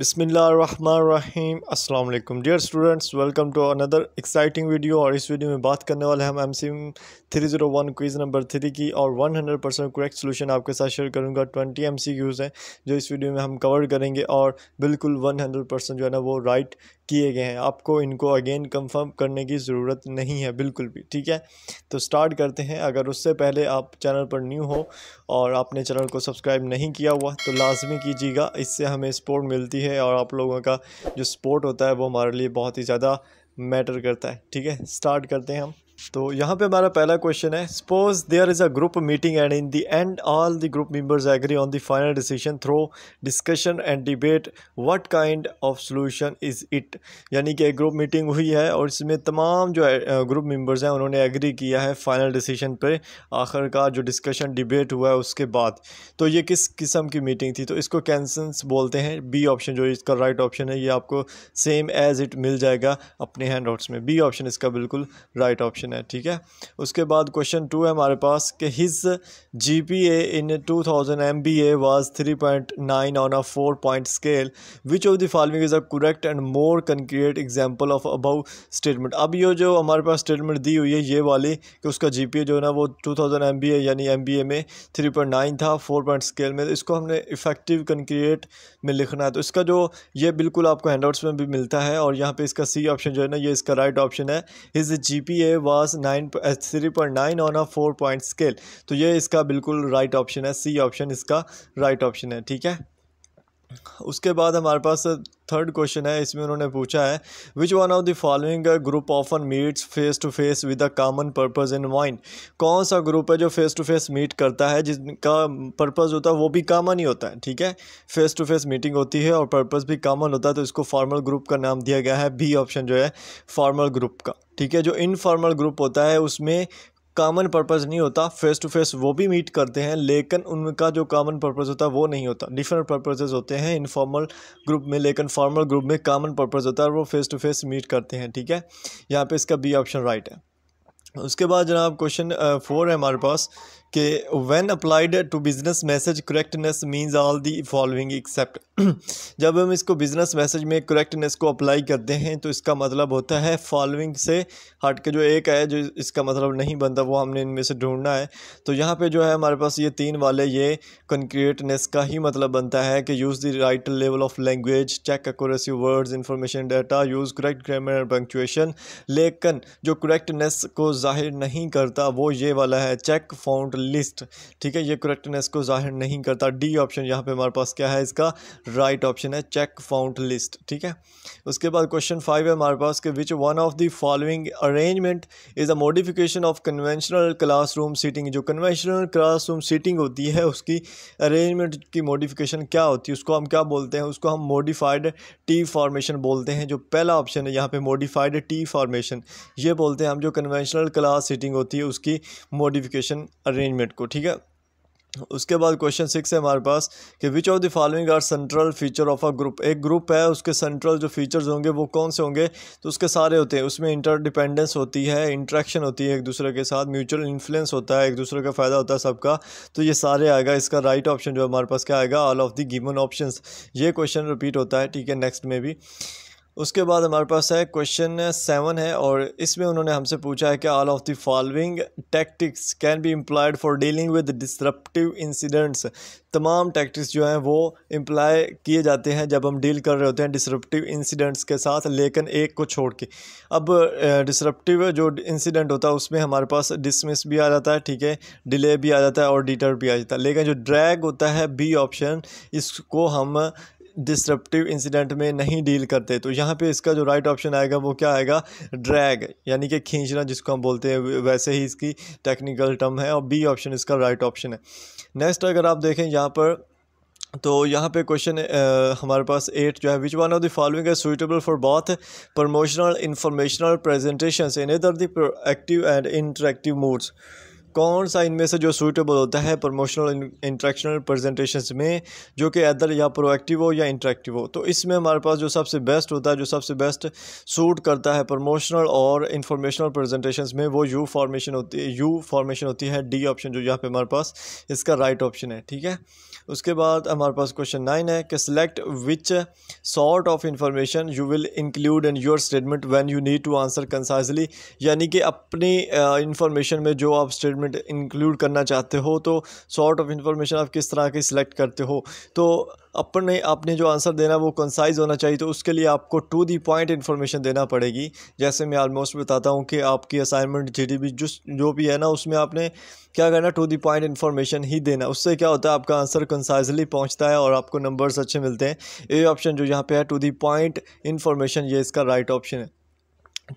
बिसमीम् अल्लाम dear students welcome to another exciting video और इस वीडियो में बात करने वाले हम M C three zero one quiz number three की और one hundred percent correct solution आपके साथ शेयर करूँगा ट्वेंटी एम सी क्यूज़ हैं जो इस वीडियो में हम कवर करेंगे और बिल्कुल वन हंड्रेड परसेंट जो है ना वो राइट किए गए हैं आपको इनको अगेन कंफर्म करने की ज़रूरत नहीं है बिल्कुल भी ठीक है तो स्टार्ट करते हैं अगर उससे पहले आप चैनल पर न्यू हो और आपने चैनल को सब्सक्राइब नहीं किया हुआ तो लाजमी कीजिएगा इससे हमें सपोर्ट मिलती है और आप लोगों का जो सपोर्ट होता है वो हमारे लिए बहुत ही ज़्यादा मैटर करता है ठीक है स्टार्ट करते हैं हम तो यहाँ पे हमारा पहला क्वेश्चन है suppose there is a group meeting and in the end all the group members agree on the final decision through discussion and debate what kind of solution is it यानी कि एक ग्रुप मीटिंग हुई है और इसमें तमाम जो group members हैं उन्होंने एग्री किया है फाइनल डिसीजन पे आखिरकार जो डिस्कशन डिबेट हुआ है उसके बाद तो ये किस किस्म की मीटिंग थी तो इसको कैंसन्स बोलते हैं बी ऑप्शन जो इसका राइट right ऑप्शन है ये आपको सेम एज इट मिल जाएगा अपने हैंड आउट्स में बी ऑप्शन इसका बिल्कुल राइट right ऑप्शन क्वेश्चन है ठीक है उसके बाद क्वेश्चन टू है हमारे पास कि his G P A in two thousand M B A was three point nine on a four point scale which of the following is a correct and more concrete example of above statement अब ये जो हमारे पास statement दी हुई है ये वाली कि उसका जी पी ए जो है ना वो two thousand M B A यानी एम बी ए में थ्री पॉइंट नाइन था फोर पॉइंट स्केल में तो इसको हमने इफेक्टिव कंक्रीट में लिखना है तो इसका जो ये बिल्कुल आपको हैंडआउट्स में भी मिलता है और यहाँ पर इसका सी ऑप्शन जो है ना ये इसका राइट ऑप्शन है his G P A pass nine three point nine on a four point scale तो ये इसका बिल्कुल राइट ऑप्शन है सी ऑप्शन इसका राइट ऑप्शन है ठीक है उसके बाद हमारे पास थर्ड क्वेश्चन है इसमें उन्होंने पूछा है which one of the following group often meets face to face with a common purpose in mind कौन सा ग्रुप है जो फेस टू फेस मीट करता है जिनका पर्पज़ होता है वो भी कॉमन ही होता है ठीक है फेस टू फेस मीटिंग होती है और पर्पज़ भी कॉमन होता है तो इसको फॉर्मल ग्रुप का नाम दिया गया है बी ऑप्शन जो है फॉर्मल ग्रुप का ठीक है जो इनफॉर्मल ग्रुप होता है उसमें कॉमन पर्पज़ नहीं होता फेस टू फेस वो भी मीट करते हैं लेकिन उनका जो कॉमन पर्पज़ होता है वो नहीं होता डिफरेंट पर्पजेज़ होते हैं इनफॉर्मल ग्रुप में लेकिन फॉर्मल ग्रुप में कॉमन पर्पज़ होता है और वो फेस टू फेस मीट करते हैं ठीक है यहाँ पर इसका बी ऑप्शन राइट है उसके बाद जनाब क्वेश्चन फोर uh, है हमारे पास कि when applied to business message correctness means all the following except जब हम इसको बिज़नेस मैसेज में करेक्टनेस को अप्लाई करते हैं तो इसका मतलब होता है फॉलोइंग से हट के जो एक है जो इसका मतलब नहीं बनता वो हमने इनमें से ढूंढना है तो यहाँ पे जो है हमारे पास ये तीन वाले ये कंक्रीटनेस का ही मतलब बनता है कि use the right level of language check accuracy words information data use correct grammar and punctuation लेकिन जो करेक्टनेस को जाहिर नहीं करता वो ये वाला है चेक फाउंड लिस्ट ठीक है ये करेक्टनेस को जाहिर नहीं करता डी ऑप्शन यहाँ पे हमारे पास क्या है इसका राइट right ऑप्शन है चेक फाउंट लिस्ट ठीक है उसके बाद क्वेश्चन फाइव है हमारे पास कि which one of the following arrangement is a modification of conventional room seating जो कन्वेंशनल रूम सीटिंग होती है उसकी अरेंजमेंट की मॉडिफिकेशन क्या होती है उसको हम क्या बोलते हैं उसको हम मॉडिफाइड टी फॉर्मेशन बोलते हैं जो पहला ऑप्शन है यहाँ पे मॉडिफाइड टी फॉर्मेशन ये बोलते हैं हम जो कन्वेंशनल क्लास सीटिंग होती है उसकी मॉडिफिकेशन अरेंज मिनट को ठीक है उसके बाद क्वेश्चन सिक्स है हमारे पास कि which of the following are central feature of a group एक ग्रुप है उसके सेंट्रल जो फीचर्स होंगे वो कौन से होंगे तो उसके सारे होते हैं उसमें इंटरडिपेंडेंस होती है इंट्रैक्शन होती है एक दूसरे के साथ म्यूचुअल इन्फ्लुएंस होता है एक दूसरे का फ़ायदा होता है सबका तो ये सारे आएगा इसका राइट right ऑप्शन जो हमारे पास क्या आएगा all of the given option ये क्वेश्चन रिपीट होता है ठीक है नेक्स्ट में भी उसके बाद हमारे पास है क्वेश्चन सेवन है और इसमें उन्होंने हमसे पूछा है कि all of the following tactics can be implied for dealing with disruptive incidents तमाम टैक्टिक्स जो हैं वो इम्प्लाई किए जाते हैं जब हम डील कर रहे होते हैं डिसरप्टिव इंसिडेंट्स के साथ लेकिन एक को छोड़ के अब डिसरप्टिव जो इंसिडेंट होता है उसमें हमारे पास डिसमिस भी आ जाता है ठीक है डिले भी आ जाता है और डिटर भी आ जाता है लेकिन जो ड्रैग होता है बी ऑप्शन इसको हम डिसरप्टिव इंसिडेंट में नहीं डील करते तो यहाँ पे इसका जो राइट ऑप्शन आएगा वो क्या आएगा ड्रैग यानी कि खींचना जिसको हम बोलते हैं वैसे ही इसकी टेक्निकल टर्म है और बी ऑप्शन इसका राइट ऑप्शन है नेक्स्ट अगर आप देखें यहाँ पर तो यहाँ पे क्वेश्चन हमारे पास एट जो है which one of the following is suitable for both promotional informational presentation in either the active and interactive modes कौन सा इनमें से जो सूटेबल होता है प्रमोशनल इंट्रैक्शनल प्रजेंटेशन में जो कि अदर या प्रोएक्टिव हो या इंट्रैक्टिव हो तो इसमें हमारे पास जो सबसे बेस्ट होता है जो सबसे बेस्ट सूट करता है प्रमोशनल और इंफॉर्मेशनल प्रजेंटेशन में वो यू फॉर्मेशन होती है यू फॉर्मेशन होती है डी ऑप्शन जो यहाँ पे हमारे पास इसका राइट right ऑप्शन है ठीक है उसके बाद हमारे पास क्वेश्चन नाइन है कि select which sort of information you will include in your statement when you need to answer concisely यानी कि अपनी इंफॉर्मेशन uh, में जो आप स्टेटमेंट डॉक्यूमेंट इंक्लूड करना चाहते हो तो सॉर्ट ऑफ इंफॉर्मेशन आप किस तरह की सिलेक्ट करते हो तो अपने आपने जो आंसर देना वो कंसाइज होना चाहिए तो उसके लिए आपको टू दी पॉइंट इन्फॉर्मेशन देना पड़ेगी जैसे मैं आलमोस्ट बताता हूँ कि आपकी असाइनमेंट जी जो जो भी है ना उसमें आपने क्या करना टू दी पॉइंट इन्फॉर्मेशन ही देना उससे क्या होता है आपका आंसर कंसाइजली पहुँचता है और आपको नंबर्स अच्छे मिलते हैं ए ऑप्शन जो यहाँ पे है टू दी पॉइंट इन्फॉर्मेशन ये इसका राइट right ऑप्शन है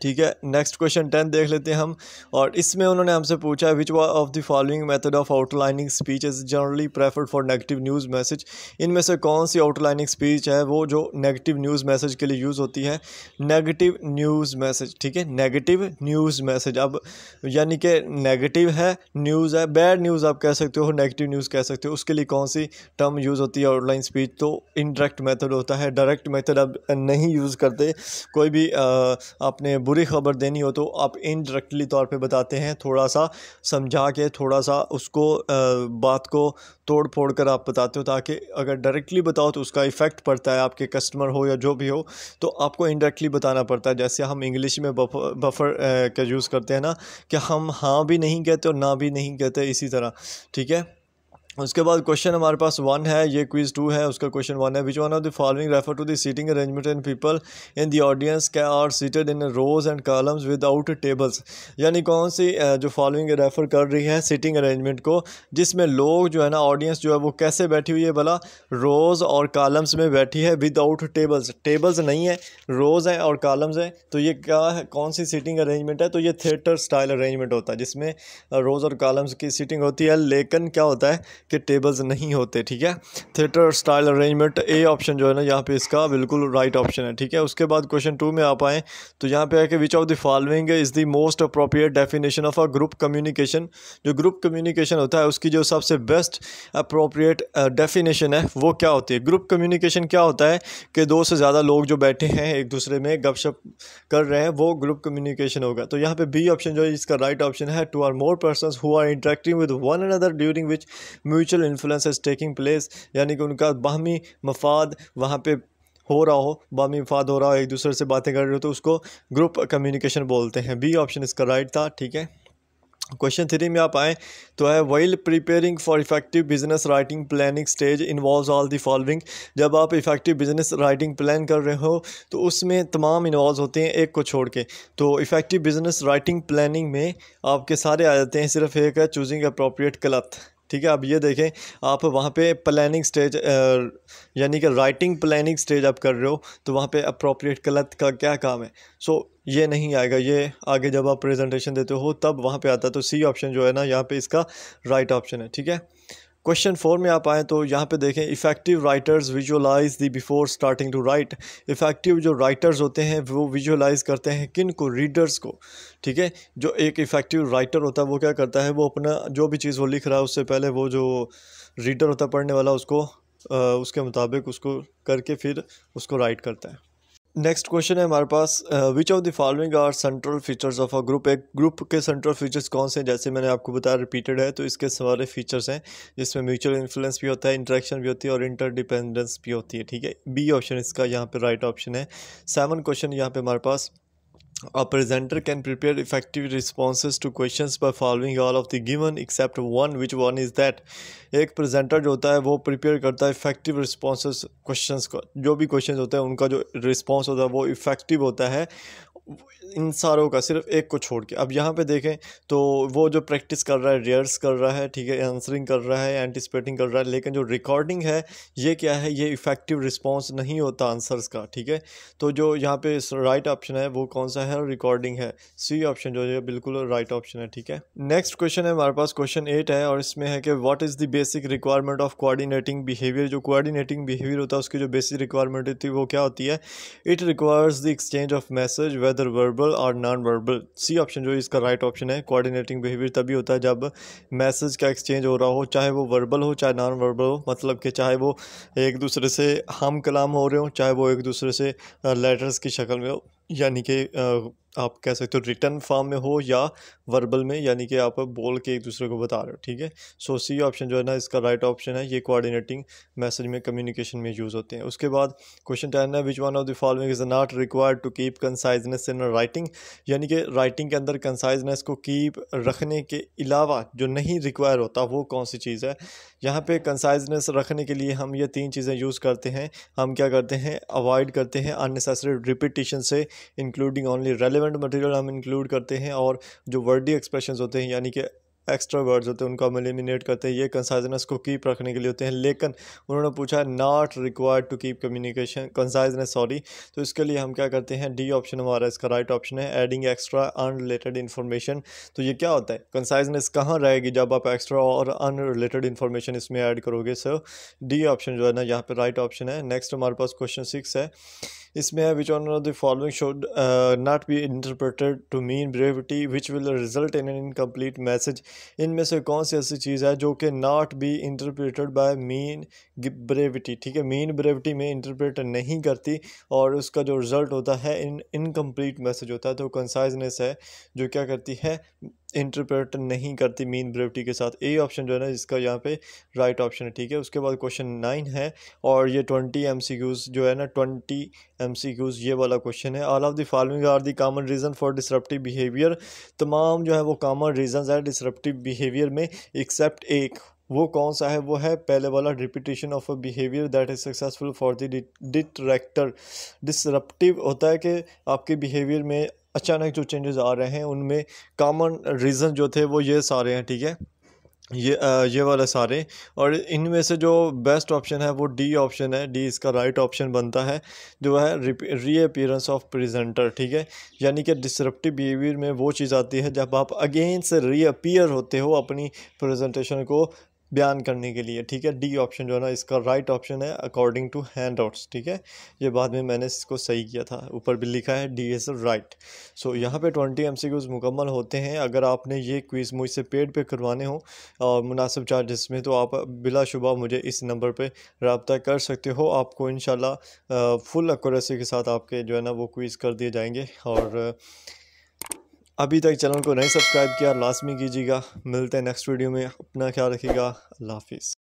ठीक है नेक्स्ट क्वेश्चन टेन देख लेते हैं हम और इसमें उन्होंने हमसे पूछा which of the following method of outlining speech is generally preferred for negative news message इनमें से कौन सी आउटलाइनिंग स्पीच है वो जो नेगेटिव न्यूज़ मैसेज के लिए यूज़ होती है नेगेटिव न्यूज़ मैसेज ठीक है नेगेटिव न्यूज़ मैसेज अब यानी कि नेगेटिव है न्यूज़ है बैड न्यूज़ आप कह सकते हो नेगेटिव न्यूज़ कह सकते हो उसके लिए कौन सी टर्म यूज़ होती है आउटलाइन स्पीच तो इनडायरेक्ट मैथड होता है डायरेक्ट मैथड अब नहीं यूज़ करते कोई भी आ, आपने हमें बुरी खबर देनी हो तो आप इनडायरेक्टली तौर पे बताते हैं थोड़ा सा समझा के थोड़ा सा उसको बात को तोड़ फोड़ कर आप बताते हो ताकि अगर डायरेक्टली बताओ तो उसका इफ़ेक्ट पड़ता है आपके कस्टमर हो या जो भी हो तो आपको इनडायरेक्टली बताना पड़ता है जैसे हम इंग्लिश में बफर बफर का यूज़ करते हैं ना कि हम हाँ भी नहीं कहते और ना भी नहीं कहते इसी तरह ठीक है उसके बाद क्वेश्चन हमारे पास वन है ये क्विज टू है उसका क्वेश्चन वन है which one of the following refer to the seating arrangement in people in the audience are seated in rows and columns without tables यानी कौन सी जो फॉलोइंग रेफर कर रही है सीटिंग अरेंजमेंट को जिसमें लोग जो है ना ऑडियंस जो है वो कैसे बैठी हुई है भला रोज़ और कॉलम्स में बैठी है विदाउट टेबल्स टेबल्स नहीं है रोज़ हैं और कॉलम्स हैं तो ये क्या है कौन सी सीटिंग अरेंजमेंट है तो ये थिएटर स्टाइल अरेंजमेंट होता है जिसमें रोज़ और कॉलम्स की सीटिंग होती है लेकिन क्या होता है के टेबल्स नहीं होते ठीक है theatre style arrangement A option जो है ना यहाँ पे इसका बिल्कुल राइट ऑप्शन है ठीक है उसके बाद क्वेश्चन टू में आप आएँ तो यहाँ पे है कि which of the following is the most appropriate definition of a group communication जो ग्रुप कम्युनिकेशन होता है उसकी जो सबसे बेस्ट अप्रोप्रिएट डेफिनेशन है वो क्या होती है ग्रुप कम्युनिकेशन क्या होता है कि दो से ज़्यादा लोग जो बैठे हैं एक दूसरे में गपशप कर रहे हैं वो ग्रुप कम्युनिकेशन होगा तो यहाँ पे बी ऑप्शन जो है इसका राइट ऑप्शन है two or more person who are interacting with one another during which mutual influence taking place यानी कि उनका बाहमी मफाद वहाँ पर हो रहा हो बामी मफाद हो रहा हो एक दूसरे से बातें कर रहे हो तो उसको ग्रुप कम्युनिकेशन बोलते हैं बी ऑप्शन इसका राइट था ठीक है क्वेश्चन थ्री में आप आएँ तो है well preparing for effective business writing planning stage involve all the following जब आप इफेक्टिव बिजनेस राइटिंग प्लान कर रहे हो तो उसमें तमाम इन्वॉल्व होते हैं एक को छोड़ के तो इफेक्टिव बिजनेस राइटिंग प्लानिंग में आपके सारे आ जाते हैं सिर्फ एक है चूजिंग अप्रोप्रिएट क्लब ठीक है अब ये देखें आप वहाँ पे प्लानिंग स्टेज यानी कि राइटिंग प्लानिंग स्टेज आप कर रहे हो तो वहाँ पे अप्रोप्रिएट गलत का क्या काम है सो so, ये नहीं आएगा ये आगे जब आप प्रेजेंटेशन देते हो तब वहाँ पे आता है तो सी ऑप्शन जो है ना यहाँ पे इसका राइट right ऑप्शन है ठीक है क्वेश्चन फोर में आप आएँ तो यहाँ पे देखें effective writers visualise the before starting to write effective जो राइटर्स होते हैं वो विजुअलाइज करते हैं किन को रीडर्स को ठीक है जो एक इफ़ेक्टिव राइटर होता है वो क्या करता है वो अपना जो भी चीज़ वो लिख रहा है उससे पहले वो जो रीडर होता है पढ़ने वाला उसको आ, उसके मुताबिक उसको करके फिर उसको राइट करता है नेक्स्ट क्वेश्चन है हमारे पास which of the following are central features of a group एक ग्रुप के सेंट्रल फीचर्स कौन से हैं जैसे मैंने आपको बताया रिपीटेड है तो इसके सारे फीचर्स हैं जिसमें म्यूचुअल इन्फ्लुएंस भी होता है इंटरेक्शन भी होती है और इंटरडिपेंडेंस भी होती है ठीक है बी ऑप्शन इसका यहाँ पे राइट right ऑप्शन है सेवन क्वेश्चन यहाँ पे हमारे पास A presenter can prepare effective responses to questions by following all of the given except one which one is that एक presenter जो होता है वो prepare करता है effective responses questions को जो भी questions होते हैं उनका जो response होता है वो effective होता है इन सारों का सिर्फ एक को छोड़ के अब यहाँ पे देखें तो वो जो प्रैक्टिस कर रहा है रियर्स कर रहा है ठीक है आंसरिंग कर रहा है एंटिसपेटिंग कर रहा है लेकिन जो रिकॉर्डिंग है ये क्या है ये इफ़ेक्टिव रिस्पांस नहीं होता आंसर्स का ठीक है तो जो यहाँ पे राइट ऑप्शन है वो कौन सा है है और रिकॉर्डिंग है सी ऑप्शन जो है बिल्कुल राइट ऑप्शन है ठीक है नेक्स्ट क्वेश्चन है हमारे पास क्वेश्चन एट है और इसमें है कि what is the basic requirement of coordinating behaviour जो कोऑर्डिनेटिंग बिहेवियर होता है उसकी जो बेसिक रिक्वायरमेंट होती है वो क्या होती है it requires the exchange of message whether verbal और नॉन वर्बल सी ऑप्शन जो इसका राइट right ऑप्शन है कोऑर्डिनेटिंग बिहेवियर तभी होता है जब मैसेज का एक्सचेंज हो रहा हो चाहे वो वर्बल हो चाहे नॉन वर्बल हो मतलब कि चाहे वो एक दूसरे से हम कलाम हो रहे हो चाहे वो एक दूसरे से लेटर्स की शक्ल में हो यानी कि आप कह सकते हो रिटर्न फॉर्म में हो या वर्बल में यानी कि आप बोल के एक दूसरे को बता रहे हो ठीक है सो सी ऑप्शन जो है ना इसका राइट right ऑप्शन है ये कोऑर्डिनेटिंग मैसेज में कम्युनिकेशन में यूज़ होते हैं उसके बाद क्वेश्चन टेन है which one of the following is not required to keep conciseness in writing यानी कि राइटिंग के अंदर कंसाइजनेस को कीप रखने के अलावा जो नहीं रिक्वायर होता वो कौन सी चीज़ है यहाँ पे कंसाइजनेस रखने के लिए हम ये तीन चीज़ें यूज़ करते हैं हम क्या करते हैं अवॉइड करते हैं अननेसेसरी रिपीटिशन से इंक्लूडिंग ओनली रेलिव रेलिवेंट मटेरियल हम इंक्लूड करते हैं और जो वर्डी एक्सप्रेशन होते हैं यानी कि एक्स्ट्रा वर्ड्स होते हैं उनको हम एलिमिनेट करते हैं ये कंसाइजनेस को कीप रखने के लिए होते हैं लेकिन उन्होंने पूछा not required to keep communication conciseness sorry तो इसके लिए हम क्या करते हैं डी ऑप्शन हमारा इसका राइट right ऑप्शन है एडिंग एक्स्ट्रा अनरिलेटेड इन्फॉर्मेशन तो ये क्या होता है कंसाइजनेस कहाँ रहेगी जब आप एक्स्ट्रा और अनरिलेटेड इन्फॉर्मेशन इसमें ऐड करोगे सो डी ऑप्शन जो है ना यहाँ पर राइट ऑप्शन है नेक्स्ट हमारे पास क्वेश्चन सिक्स है इसमें है which one of the following should not be interpreted to mean brevity which will result in an incomplete message इनमें से कौन सी ऐसी चीज़ है जो कि not be interpreted by mean brevity ठीक है मीन ब्रेविटी में इंटरप्रेट नहीं करती और उसका जो रिज़ल्ट होता है इन इनकम्प्लीट मैसेज होता है तो कंसाइजनेस है जो क्या करती है इंटरप्रेट नहीं करती मीन ब्रेविटी के साथ ए ऑप्शन जो है ना इसका यहाँ पे राइट ऑप्शन है ठीक है उसके बाद क्वेश्चन नाइन है और ये ट्वेंटी एम सी क्यूज़ जो है ना ट्वेंटी एम सी क्यूज़ ये वाला क्वेश्चन है all of the following are the common reason for disruptive behaviour तमाम जो है वो कामन रीजन है डिसरप्टिव बिहेवियर में एक्सेप्ट एक वो कौन सा है वो है पहले वाला repetition of a behaviour that is successful for the detractor disruptive होता है कि आपके बिहेवियर में अचानक जो चेंजेस आ रहे हैं उनमें कॉमन रीज़न जो थे वो ये सारे हैं ठीक है ये ये वाले सारे और इनमें से जो बेस्ट ऑप्शन है वो डी ऑप्शन है डी इसका राइट ऑप्शन बनता है जो है रीअपियरेंस ऑफ प्रेजेंटर ठीक है यानी कि डिसरप्टिव बिहेवियर में वो चीज़ आती है जब आप अगेन से रीअपियर होते हो अपनी प्रेजेंटेशन को बयान करने के लिए ठीक है डी ऑप्शन जो है ना इसका राइट ऑप्शन है अकॉर्डिंग टू हैंड आउट्स ठीक है ये बाद में मैंने इसको सही किया था ऊपर भी लिखा है डी इज़ राइट सो यहाँ पे ट्वेंटी एम मुकम्मल होते हैं अगर आपने ये क्विज़ मुझसे पेड पे करवाने हो मुनासिब चार्जेस में तो आप बिलाशुबा मुझे इस नंबर पर रबता कर सकते हो आपको इन फुल एक्ोरेसी के साथ आपके जो है ना वो क्विज़ कर दिए जाएंगे और अभी तक चैनल को नहीं सब्सक्राइब किया लाजमी कीजिएगा मिलते हैं नेक्स्ट वीडियो में अपना ख्याल रखिएगा अल्लाह हाफिज़